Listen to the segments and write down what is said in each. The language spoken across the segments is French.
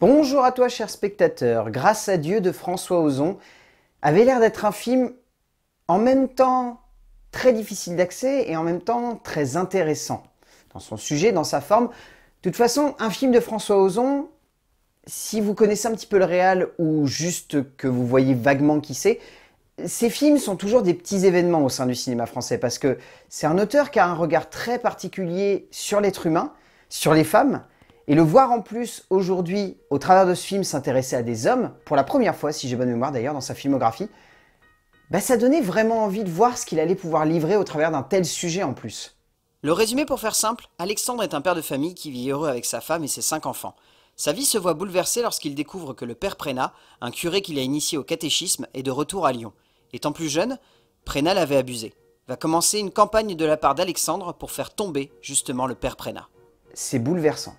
Bonjour à toi, cher spectateur. Grâce à Dieu de François Ozon avait l'air d'être un film en même temps très difficile d'accès et en même temps très intéressant dans son sujet, dans sa forme. De toute façon, un film de François Ozon, si vous connaissez un petit peu le réal ou juste que vous voyez vaguement qui c'est, ces films sont toujours des petits événements au sein du cinéma français parce que c'est un auteur qui a un regard très particulier sur l'être humain, sur les femmes, et le voir en plus aujourd'hui, au travers de ce film, s'intéresser à des hommes, pour la première fois, si j'ai bonne mémoire d'ailleurs, dans sa filmographie, bah ça donnait vraiment envie de voir ce qu'il allait pouvoir livrer au travers d'un tel sujet en plus. Le résumé pour faire simple, Alexandre est un père de famille qui vit heureux avec sa femme et ses cinq enfants. Sa vie se voit bouleversée lorsqu'il découvre que le père Prénat, un curé qu'il a initié au catéchisme, est de retour à Lyon. Étant plus jeune, Prénat l'avait abusé. Va commencer une campagne de la part d'Alexandre pour faire tomber justement le père Prénat. C'est bouleversant.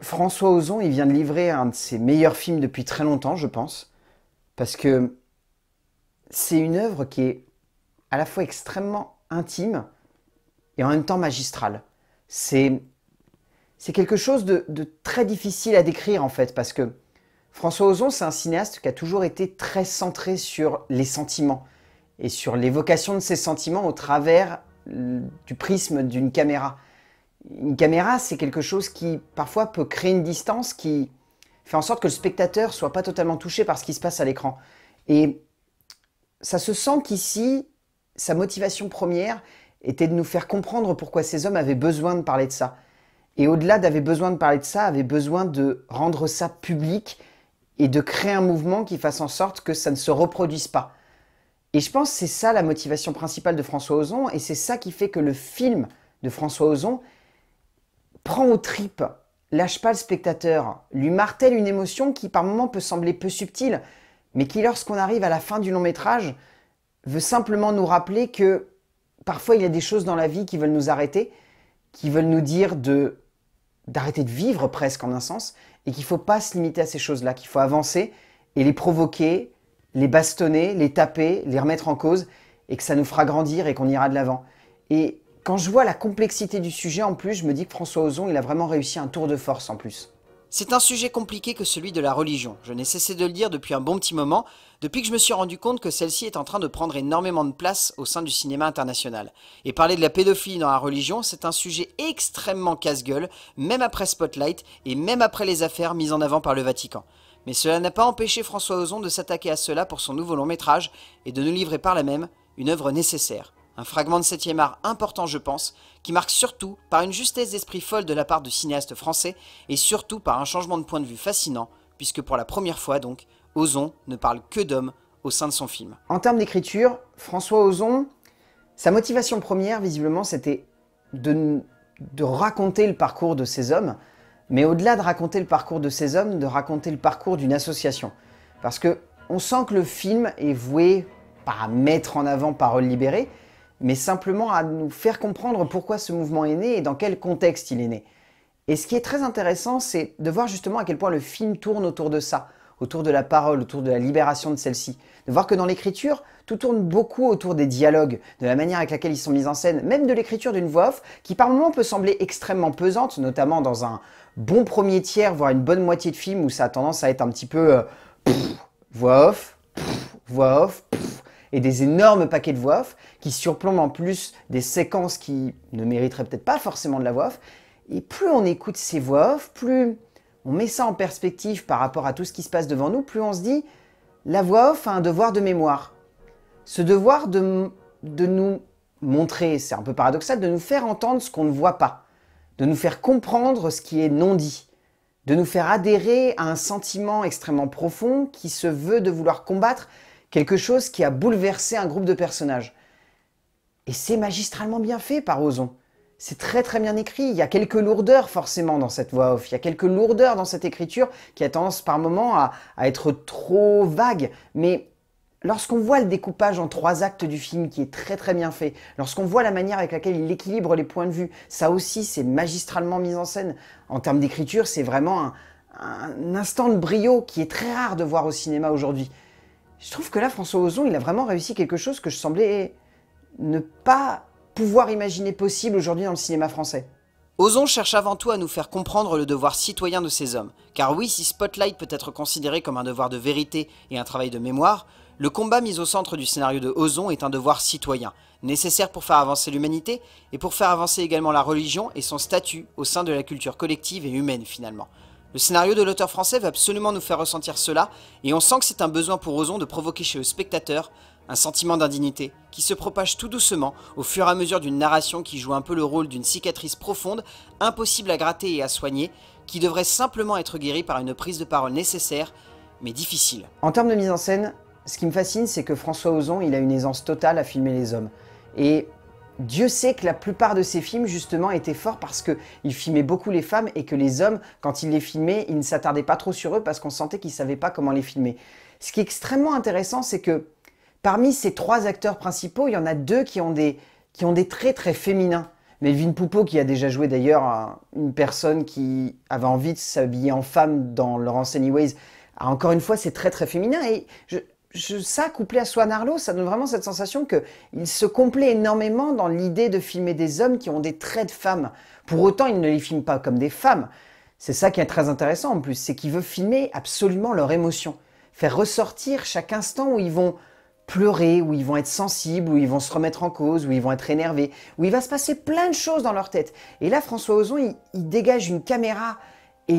François Ozon, il vient de livrer un de ses meilleurs films depuis très longtemps, je pense, parce que c'est une œuvre qui est à la fois extrêmement intime et en même temps magistrale. C'est quelque chose de, très difficile à décrire en fait, parce que François Ozon, c'est un cinéaste qui a toujours été très centré sur les sentiments et sur l'évocation de ces sentiments au travers euh, du prisme d'une caméra une caméra, c'est quelque chose qui parfois peut créer une distance qui fait en sorte que le spectateur soit pas totalement touché par ce qui se passe à l'écran. Et ça se sent qu'ici, sa motivation première était de nous faire comprendre pourquoi ces hommes avaient besoin de parler de ça. Et au-delà d'avoir besoin de parler de ça, avait besoin de rendre ça public et de créer un mouvement qui fasse en sorte que ça ne se reproduise pas. Et je pense que c'est ça la motivation principale de François Ozon, et c'est ça qui fait que le film de François Ozon prend aux tripes, lâche pas le spectateur, lui martèle une émotion qui par moments peut sembler peu subtile, mais qui lorsqu'on arrive à la fin du long métrage, veut simplement nous rappeler que parfois il y a des choses dans la vie qui veulent nous arrêter, qui veulent nous dire de d'arrêter de vivre presque en un sens, et qu'il faut pas se limiter à ces choses-là, qu'il faut avancer et les provoquer, les bastonner, les taper, les remettre en cause, et que ça nous fera grandir et qu'on ira de l'avant. Et quand je vois la complexité du sujet en plus, je me dis que François Ozon, il a vraiment réussi un tour de force en plus. C'est un sujet compliqué que celui de la religion. Je n'ai cessé de le dire depuis un bon petit moment, depuis que je me suis rendu compte que celle-ci est en train de prendre énormément de place au sein du cinéma international. Et parler de la pédophilie dans la religion, c'est un sujet extrêmement casse-gueule, même après Spotlight et même après les affaires mises en avant par le Vatican. Mais cela n'a pas empêché François Ozon de s'attaquer à cela pour son nouveau long métrage et de nous livrer par là même une œuvre nécessaire. Un fragment de 7 art important, je pense, qui marque surtout par une justesse d'esprit folle de la part de cinéaste français et surtout par un changement de point de vue fascinant, puisque pour la première fois donc, Ozon ne parle que d'hommes au sein de son film. En termes d'écriture, François Ozon, sa motivation première, visiblement, c'était de, raconter le parcours de ces hommes, mais au-delà de raconter le parcours de ces hommes, de raconter le parcours d'une association. Parce que on sent que le film est voué, par à mettre en avant parole libérée, mais simplement à nous faire comprendre pourquoi ce mouvement est né et dans quel contexte il est né. Et ce qui est très intéressant, c'est de voir justement à quel point le film tourne autour de ça, autour de la parole, autour de la libération de celle-ci. De voir que dans l'écriture, tout tourne beaucoup autour des dialogues, de la manière avec laquelle ils sont mis en scène, même de l'écriture d'une voix off, qui par moments peut sembler extrêmement pesante, notamment dans un bon premier tiers, voire une bonne moitié de film, où ça a tendance à être un petit peu euh, voix off, voix off, et des énormes paquets de voix off qui surplombent en plus des séquences qui ne mériteraient peut-être pas forcément de la voix off. Et plus on écoute ces voix off, plus on met ça en perspective par rapport à tout ce qui se passe devant nous, plus on se dit la voix off a un devoir de mémoire. Ce devoir de, de nous montrer, c'est un peu paradoxal, de nous faire entendre ce qu'on ne voit pas, de nous faire comprendre ce qui est non dit, de nous faire adhérer à un sentiment extrêmement profond qui se veut de vouloir combattre quelque chose qui a bouleversé un groupe de personnages. Et c'est magistralement bien fait par Ozon. C'est très très bien écrit, il y a quelques lourdeurs forcément dans cette voix off, il y a quelques lourdeurs dans cette écriture qui a tendance par moments à, être trop vague, mais Lorsqu'on voit le découpage en trois actes du film qui est très très bien fait, lorsqu'on voit la manière avec laquelle il équilibre les points de vue, ça aussi c'est magistralement mis en scène. En termes d'écriture, c'est vraiment un, instant de brio qui est très rare de voir au cinéma aujourd'hui. Je trouve que là, François Ozon, il a vraiment réussi quelque chose que je semblais ne pas pouvoir imaginer possible aujourd'hui dans le cinéma français. Ozon cherche avant tout à nous faire comprendre le devoir citoyen de ces hommes, car oui, si Spotlight peut être considéré comme un devoir de vérité et un travail de mémoire, le combat mis au centre du scénario de Ozon est un devoir citoyen, nécessaire pour faire avancer l'humanité et pour faire avancer également la religion et son statut au sein de la culture collective et humaine finalement. Le scénario de l'auteur français va absolument nous faire ressentir cela, et on sent que c'est un besoin pour Ozon de provoquer chez le spectateur un sentiment d'indignité qui se propage tout doucement au fur et à mesure d'une narration qui joue un peu le rôle d'une cicatrice profonde, impossible à gratter et à soigner, qui devrait simplement être guérie par une prise de parole nécessaire, mais difficile. En termes de mise en scène, ce qui me fascine, c'est que François Ozon, il a une aisance totale à filmer les hommes. Et Dieu sait que la plupart de ses films, justement, étaient forts parce qu'il filmait beaucoup les femmes et que les hommes, quand il les filmaient, ils ne s'attardait pas trop sur eux parce qu'on sentait qu'ils ne savaient pas comment les filmer. Ce qui est extrêmement intéressant, c'est que parmi ces trois acteurs principaux, il y en a deux qui ont des, qui ont des traits très féminins. Melvin Poupeau, qui a déjà joué d'ailleurs une personne qui avait envie de s'habiller en femme dans Laurence Anyways, a encore une fois, c'est très très féminin. Et je, je, ça, couplé à Swan Arlo, ça donne vraiment cette sensation qu'il se complaît énormément dans l'idée de filmer des hommes qui ont des traits de femmes. Pour autant, il ne les filme pas comme des femmes. C'est ça qui est très intéressant en plus, c'est qu'il veut filmer absolument leur émotion, faire ressortir chaque instant où ils vont pleurer, où ils vont être sensibles, où ils vont se remettre en cause, où ils vont être énervés, où il va se passer plein de choses dans leur tête. Et là, François Ozon, il, dégage une caméra et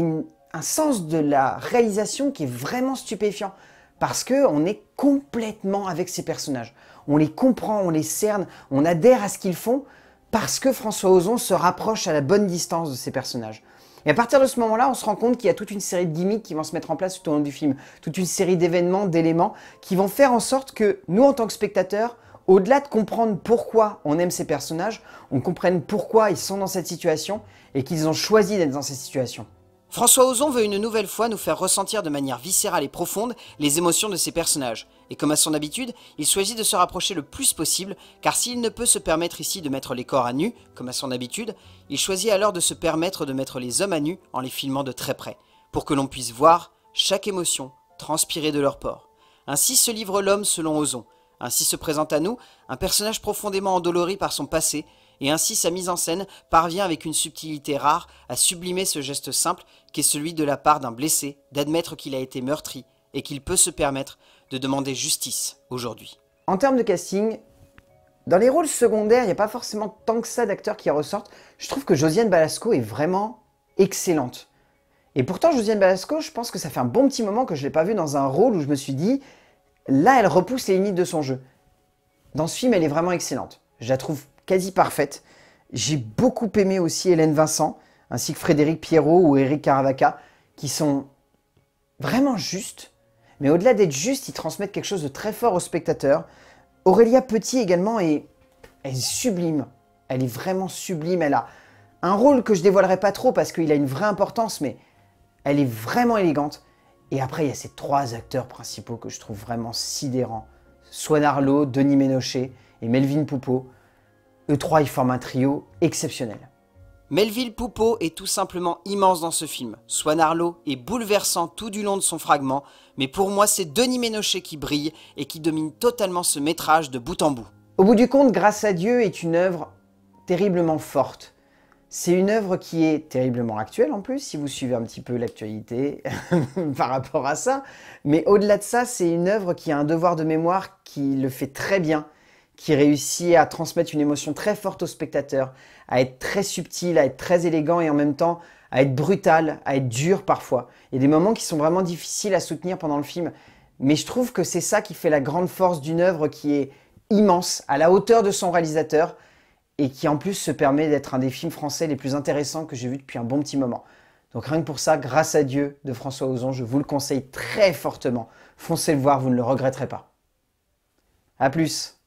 un sens de la réalisation qui est vraiment stupéfiant parce qu'on est complètement avec ces personnages. On les comprend, on les cerne, on adhère à ce qu'ils font parce que François Ozon se rapproche à la bonne distance de ces personnages. Et à partir de ce moment-là, on se rend compte qu'il y a toute une série de gimmicks qui vont se mettre en place tout au long du film, toute une série d'événements, d'éléments qui vont faire en sorte que nous, en tant que spectateurs, au-delà de comprendre pourquoi on aime ces personnages, on comprenne pourquoi ils sont dans cette situation et qu'ils ont choisi d'être dans cette situation. François Ozon veut une nouvelle fois nous faire ressentir de manière viscérale et profonde les émotions de ses personnages, et comme à son habitude, il choisit de se rapprocher le plus possible, car s'il ne peut se permettre ici de mettre les corps à nu, comme à son habitude, il choisit alors de se permettre de mettre les hommes à nu en les filmant de très près, pour que l'on puisse voir chaque émotion transpirer de leur port. Ainsi se livre l'homme selon Ozon, ainsi se présente à nous un personnage profondément endolori par son passé, et ainsi sa mise en scène parvient avec une subtilité rare à sublimer ce geste simple qu'est celui de la part d'un blessé d'admettre qu'il a été meurtri et qu'il peut se permettre de demander justice aujourd'hui. En termes de casting, dans les rôles secondaires, il n'y a pas forcément tant que ça d'acteurs qui ressortent. Je trouve que Josiane Balasco est vraiment excellente. Et pourtant, Josiane Balasco, je pense que ça fait un bon petit moment que je ne l'ai pas vue dans un rôle où je me suis dit Là, elle repousse les limites de son jeu. Dans ce film, elle est vraiment excellente. Je la trouve quasi parfaite. J'ai beaucoup aimé aussi Hélène Vincent, ainsi que Frédéric Pierrot ou Eric Caravaca, qui sont vraiment justes. Mais au-delà d'être justes, ils transmettent quelque chose de très fort au spectateur. Aurélia Petit également est, sublime. Elle est vraiment sublime. Elle a un rôle que je dévoilerai pas trop parce qu'il a une vraie importance, mais elle est vraiment élégante. Et après, il y a ces trois acteurs principaux que je trouve vraiment sidérants. Swan Arlo, Denis Ménochet et Melvin Poupeau. Eux trois, ils forment un trio exceptionnel. Melville Poupeau est tout simplement immense dans ce film. Swan Arlo est bouleversant tout du long de son fragment, mais pour moi c'est Denis Ménochet qui brille et qui domine totalement ce métrage de bout en bout. Au bout du compte, Grâce à Dieu est une œuvre terriblement forte. C'est une œuvre qui est terriblement actuelle en plus, si vous suivez un petit peu l'actualité par rapport à ça. Mais au-delà de ça, c'est une œuvre qui a un devoir de mémoire qui le fait très bien, qui réussit à transmettre une émotion très forte au spectateur, à être très subtil, à être très élégant et en même temps à être brutal, à être dur parfois. Il y a des moments qui sont vraiment difficiles à soutenir pendant le film. Mais je trouve que c'est ça qui fait la grande force d'une œuvre qui est immense, à la hauteur de son réalisateur, et qui en plus se permet d'être un des films français les plus intéressants que j'ai vu depuis un bon petit moment. Donc rien que pour ça, Grâce à Dieu de François Ozon, je vous le conseille très fortement. Foncez le voir, vous ne le regretterez pas. A plus